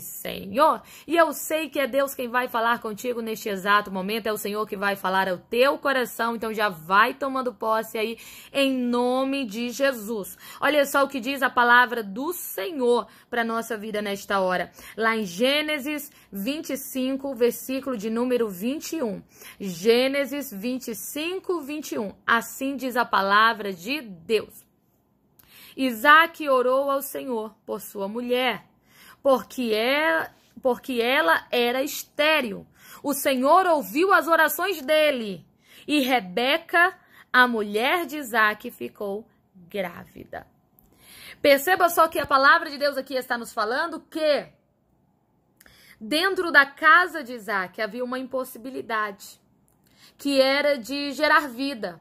Senhor. E eu sei que é Deus quem vai falar contigo neste exato momento, é o Senhor que vai falar ao teu coração, então já vai tomando posse aí em nome de Jesus. Olha só o que diz a palavra do Senhor para nossa vida nesta hora. Lá em Gênesis 25, versículo de número 21. Gênesis 25, 21. Assim diz a palavra de Deus. Isaac orou ao Senhor por sua mulher porque é porque ela era estéril. O Senhor ouviu as orações dele, e Rebeca, a mulher de Isaac, ficou grávida. Perceba só que a palavra de Deus aqui está nos falando que dentro da casa de Isaac havia uma impossibilidade, que era de gerar vida.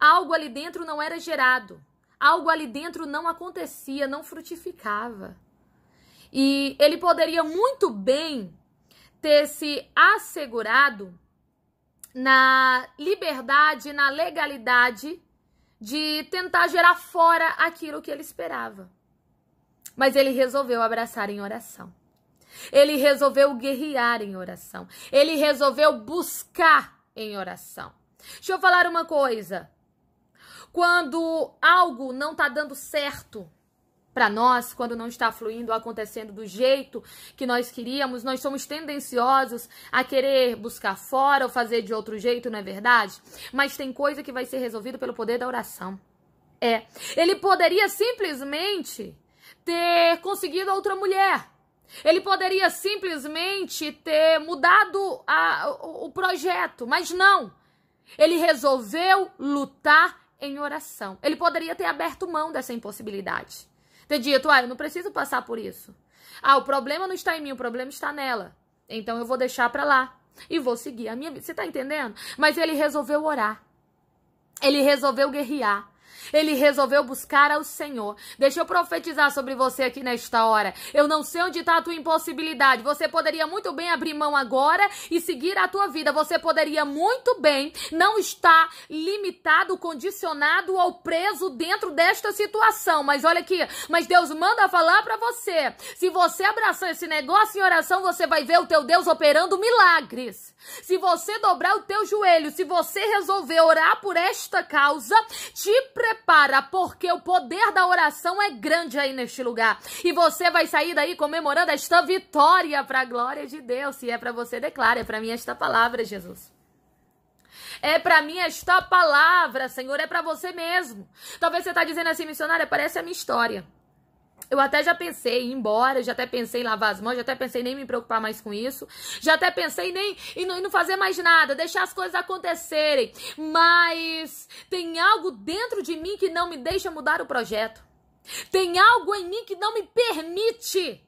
Algo ali dentro não era gerado, algo ali dentro não acontecia, não frutificava. E ele poderia muito bem ter se assegurado na liberdade, na legalidade de tentar gerar fora aquilo que ele esperava. Mas ele resolveu abraçar em oração. Ele resolveu guerrear em oração. Ele resolveu buscar em oração. Deixa eu falar uma coisa. Quando algo não está dando certo, para nós quando não está fluindo, acontecendo do jeito que nós queríamos. Nós somos tendenciosos a querer buscar fora ou fazer de outro jeito, não é verdade? Mas tem coisa que vai ser resolvida pelo poder da oração. É, ele poderia simplesmente ter conseguido outra mulher. Ele poderia simplesmente ter mudado a, o, o projeto, mas não. Ele resolveu lutar em oração. Ele poderia ter aberto mão dessa impossibilidade. Ter dito, ah, eu não preciso passar por isso. Ah, o problema não está em mim, o problema está nela. Então eu vou deixar para lá e vou seguir a minha vida. Você tá entendendo? Mas ele resolveu orar. Ele resolveu guerrear ele resolveu buscar ao Senhor. Deixa eu profetizar sobre você aqui nesta hora. Eu não sei onde está a tua impossibilidade. Você poderia muito bem abrir mão agora e seguir a tua vida. Você poderia muito bem não estar limitado, condicionado ou preso dentro desta situação. Mas olha aqui, mas Deus manda falar para você. Se você abraçar esse negócio em oração, você vai ver o teu Deus operando milagres. Se você dobrar o teu joelho, se você resolver orar por esta causa, te prepara prepara, porque o poder da oração é grande aí neste lugar. E você vai sair daí comemorando esta vitória para a glória de Deus. Se é para você, declara, é para mim esta palavra, Jesus. É para mim esta palavra, Senhor, é para você mesmo. Talvez você está dizendo assim, missionária, parece a minha história. Eu até já pensei em ir embora, já até pensei em lavar as mãos, já até pensei nem me preocupar mais com isso, já até pensei nem em não, em não fazer mais nada, deixar as coisas acontecerem. Mas tem algo dentro de mim que não me deixa mudar o projeto. Tem algo em mim que não me permite.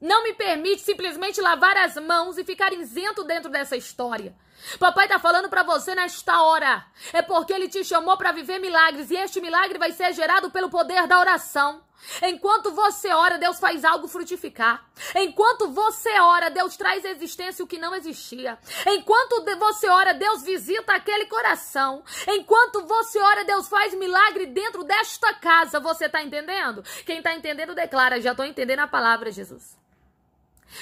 Não me permite simplesmente lavar as mãos e ficar isento dentro dessa história. Papai está falando para você nesta hora. É porque ele te chamou para viver milagres e este milagre vai ser gerado pelo poder da oração. Enquanto você ora, Deus faz algo frutificar. Enquanto você ora, Deus traz existência o que não existia. Enquanto você ora, Deus visita aquele coração. Enquanto você ora, Deus faz milagre dentro desta casa. Você está entendendo? Quem está entendendo, declara: já estou entendendo a palavra, Jesus.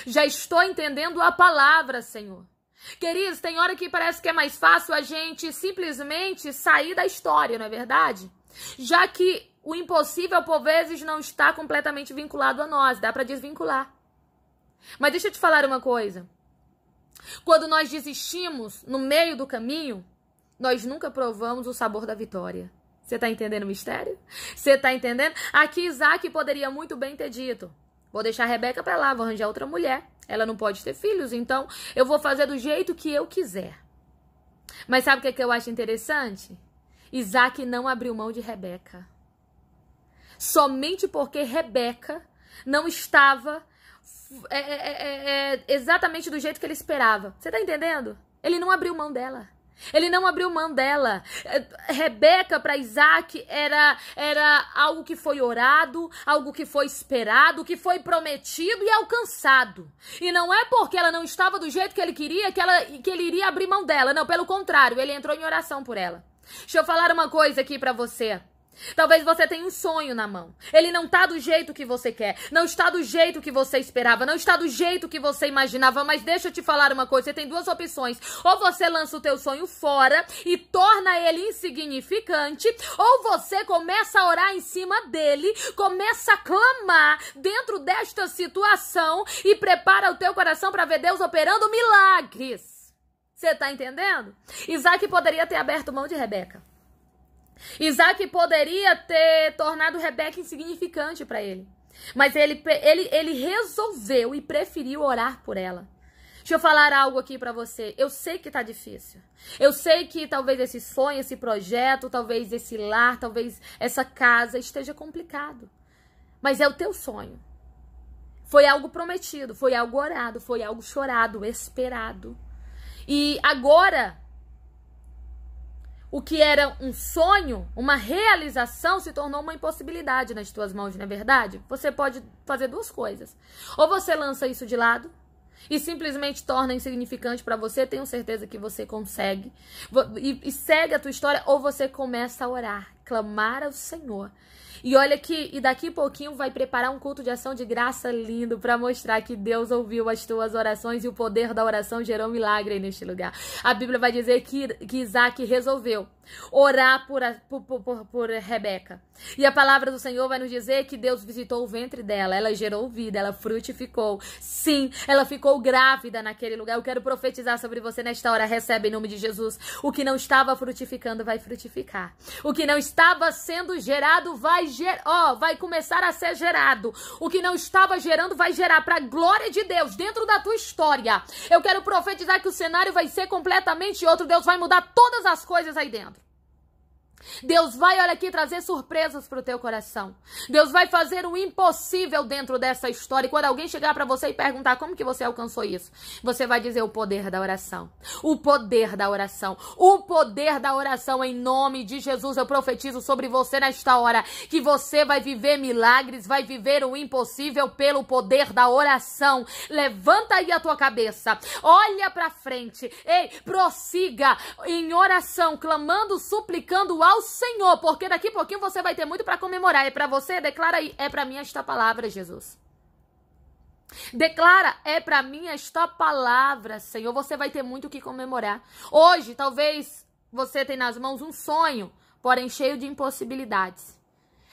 Já estou entendendo a palavra, Senhor. Queridos, tem hora que parece que é mais fácil a gente simplesmente sair da história, não é verdade? Já que o impossível, por vezes, não está completamente vinculado a nós. Dá para desvincular. Mas deixa eu te falar uma coisa. Quando nós desistimos no meio do caminho, nós nunca provamos o sabor da vitória. Você está entendendo o mistério? Você está entendendo? Aqui Isaac poderia muito bem ter dito: Vou deixar a Rebeca para lá, vou arranjar outra mulher. Ela não pode ter filhos, então eu vou fazer do jeito que eu quiser. Mas sabe o que, é que eu acho interessante? Isaac não abriu mão de Rebeca somente porque Rebeca não estava é é, é, é, é, exatamente do jeito que ele esperava. Você tá entendendo? Ele não abriu mão dela. Ele não abriu mão dela. É, Rebeca para Isaac era, era algo que foi orado, algo que foi esperado, que foi prometido e alcançado. E não é porque ela não estava do jeito que ele queria que, ela, que ele iria abrir mão dela. Não, pelo contrário, ele entrou em oração por ela. Deixa eu falar uma coisa aqui para você. Talvez você tenha um sonho na mão. Ele não está do jeito que você quer, não está do jeito que você esperava, não está do jeito que você imaginava, mas deixa eu te falar uma coisa, você tem duas opções. Ou você lança o teu sonho fora e torna ele insignificante, ou você começa a orar em cima dele, começa a clamar dentro desta situação e prepara o teu coração para ver Deus operando milagres. Você está entendendo? Isaac poderia ter aberto mão de Rebeca. Isaac poderia ter tornado Rebeca insignificante para ele. Mas ele, ele, ele resolveu e preferiu orar por ela. Deixa eu falar algo aqui para você. Eu sei que tá difícil. Eu sei que talvez esse sonho, esse projeto, talvez esse lar, talvez essa casa esteja complicado. Mas é o teu sonho. Foi algo prometido, foi algo orado, foi algo chorado, esperado. E agora o que era um sonho, uma realização, se tornou uma impossibilidade nas tuas mãos, não é verdade? Você pode fazer duas coisas. Ou você lança isso de lado e simplesmente torna insignificante para você, tenho certeza que você consegue, e, e segue a tua história, ou você começa a orar, clamar ao Senhor e olha que e daqui a pouquinho vai preparar um culto de ação de graça lindo para mostrar que Deus ouviu as tuas orações e o poder da oração gerou milagre neste lugar. A Bíblia vai dizer que, que Isaac resolveu orar por, a, por, por, por Rebeca. E a palavra do Senhor vai nos dizer que Deus visitou o ventre dela, ela gerou vida, ela frutificou. Sim, ela ficou grávida naquele lugar. Eu quero profetizar sobre você nesta hora. Recebe em nome de Jesus. O que não estava frutificando vai frutificar. O que não estava sendo gerado vai ger... oh, vai começar a ser gerado. O que não estava gerando vai gerar para a glória de Deus dentro da tua história. Eu quero profetizar que o cenário vai ser completamente outro. Deus vai mudar todas as coisas aí dentro. Deus vai, olha aqui, trazer surpresas para o teu coração. Deus vai fazer o impossível dentro dessa história. E quando alguém chegar para você e perguntar como que você alcançou isso, você vai dizer o poder da oração. O poder da oração. O poder da oração em nome de Jesus. Eu profetizo sobre você nesta hora que você vai viver milagres, vai viver o impossível pelo poder da oração. Levanta aí a tua cabeça. Olha para frente. Ei, prossiga em oração, clamando, suplicando ao ao Senhor, porque daqui a pouquinho você vai ter muito para comemorar. É para você, declara aí, é para mim esta palavra, Jesus. Declara, é para mim esta palavra, Senhor. Você vai ter muito o que comemorar. Hoje, talvez você tenha nas mãos um sonho, porém cheio de impossibilidades.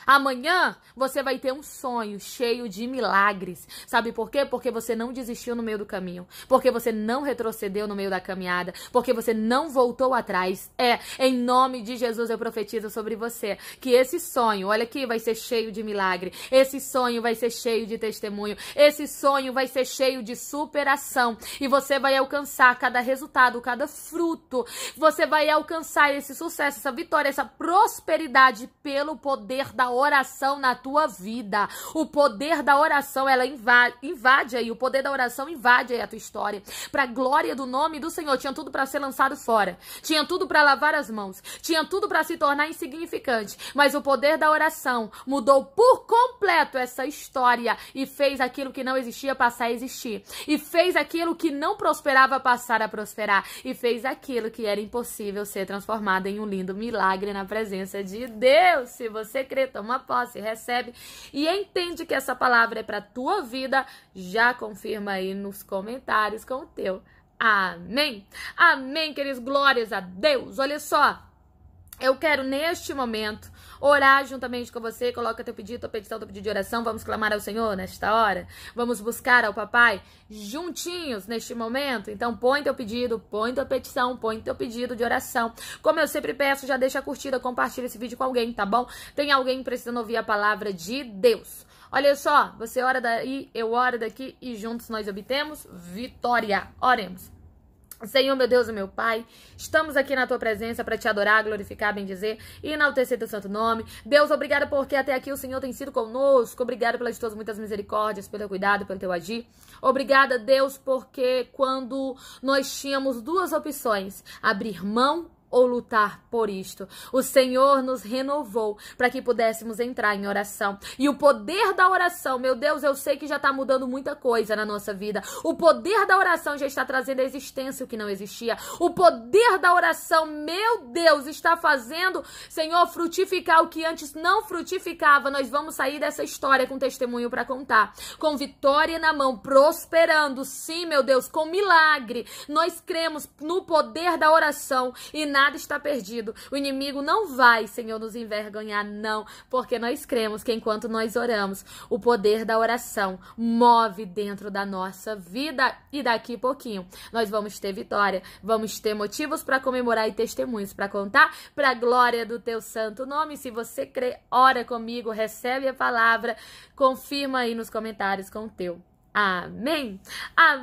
Amanhã você vai ter um sonho cheio de milagres. Sabe por quê? Porque você não desistiu no meio do caminho, porque você não retrocedeu no meio da caminhada, porque você não voltou atrás. É, em nome de Jesus eu profetizo sobre você que esse sonho, olha aqui, vai ser cheio de milagre. Esse sonho vai ser cheio de testemunho. Esse sonho vai ser cheio de superação e você vai alcançar cada resultado, cada fruto. Você vai alcançar esse sucesso, essa vitória, essa prosperidade pelo poder da oração na tua vida. O poder da oração, ela invade, invade aí, o poder da oração invade aí a tua história. Para glória do nome do Senhor, tinha tudo para ser lançado fora. Tinha tudo para lavar as mãos. Tinha tudo para se tornar insignificante, mas o poder da oração mudou por completo essa história e fez aquilo que não existia passar a existir. E fez aquilo que não prosperava passar a prosperar e fez aquilo que era impossível ser transformado em um lindo milagre na presença de Deus. Se você crê, toma posse, recebe e entende que essa palavra é para tua vida, já confirma aí nos comentários com o teu. Amém. Amém, queridos. Glórias a Deus. Olha só, eu quero neste momento orar juntamente com você, coloca teu pedido, tua petição, teu pedido de oração, vamos clamar ao Senhor nesta hora, vamos buscar ao Papai juntinhos neste momento. Então põe teu pedido, põe tua petição, põe teu pedido de oração. Como eu sempre peço, já deixa a curtida, compartilha esse vídeo com alguém, tá bom? Tem alguém precisando ouvir a palavra de Deus. Olha só, você ora daí, eu oro daqui e juntos nós obtemos vitória. Oremos. Senhor, meu Deus e meu Pai, estamos aqui na tua presença para te adorar, glorificar, bendizer e enaltecer teu santo nome. Deus, obrigado porque até aqui o Senhor tem sido conosco. Obrigado pelas tuas muitas misericórdias, pelo teu cuidado, pelo teu agir. Obrigada, Deus, porque quando nós tínhamos duas opções, abrir mão ou lutar por isto. O Senhor nos renovou para que pudéssemos entrar em oração. E o poder da oração, meu Deus, eu sei que já está mudando muita coisa na nossa vida. O poder da oração já está trazendo à existência o que não existia. O poder da oração, meu Deus, está fazendo, Senhor, frutificar o que antes não frutificava. Nós vamos sair dessa história com testemunho para contar. Com vitória na mão, prosperando, sim, meu Deus, com milagre. Nós cremos no poder da oração e na nada está perdido. O inimigo não vai, Senhor, nos envergonhar, não, porque nós cremos que enquanto nós oramos, o poder da oração move dentro da nossa vida e daqui pouquinho nós vamos ter vitória, vamos ter motivos para comemorar e testemunhos para contar para a glória do teu santo nome. Se você crê, ora comigo, recebe a palavra, confirma aí nos comentários com o teu. Amém. Amém.